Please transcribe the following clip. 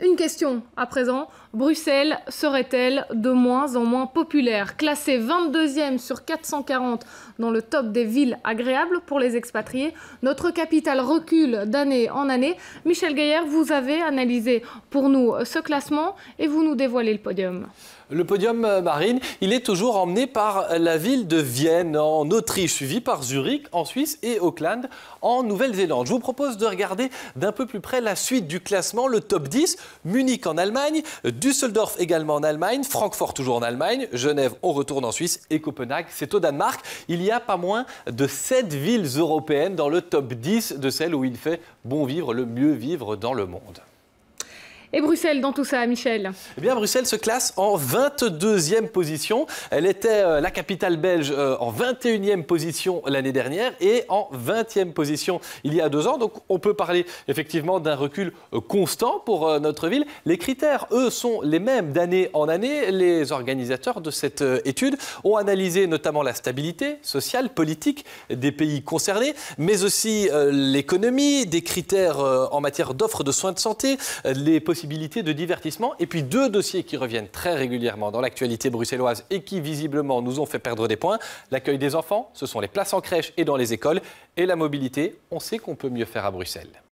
Une question à présent. Bruxelles serait-elle de moins en moins populaire Classée 22e sur 440 dans le top des villes agréables pour les expatriés, notre capitale recule d'année en année. Michel Gaillard, vous avez analysé pour nous ce classement et vous nous dévoilez le podium. Le podium euh, marine, il est toujours emmené par la ville de Vienne en Autriche, suivi par Zurich en Suisse et Auckland en Nouvelle-Zélande. Je vous propose de regarder d'un peu plus près la suite du classement, le top 10. Munich en Allemagne, Düsseldorf également en Allemagne, Francfort toujours en Allemagne, Genève on retourne en Suisse et Copenhague c'est au Danemark. Il y a pas moins de 7 villes européennes dans le top 10 de celles où il fait bon vivre, le mieux vivre dans le monde. Et Bruxelles dans tout ça, Michel Eh bien, Bruxelles se classe en 22e position. Elle était euh, la capitale belge euh, en 21e position l'année dernière et en 20e position il y a deux ans. Donc, on peut parler effectivement d'un recul euh, constant pour notre ville. Les critères, eux, sont les mêmes d'année en année. Les organisateurs de cette étude ont analysé notamment la stabilité sociale, politique des pays concernés, mais aussi l'économie, des critères en matière d'offres de soins de santé, les possibilités de divertissement. Et puis deux dossiers qui reviennent très régulièrement dans l'actualité bruxelloise et qui visiblement nous ont fait perdre des points. L'accueil des enfants, ce sont les places en crèche et dans les écoles. Et la mobilité, on sait qu'on peut mieux faire à Bruxelles.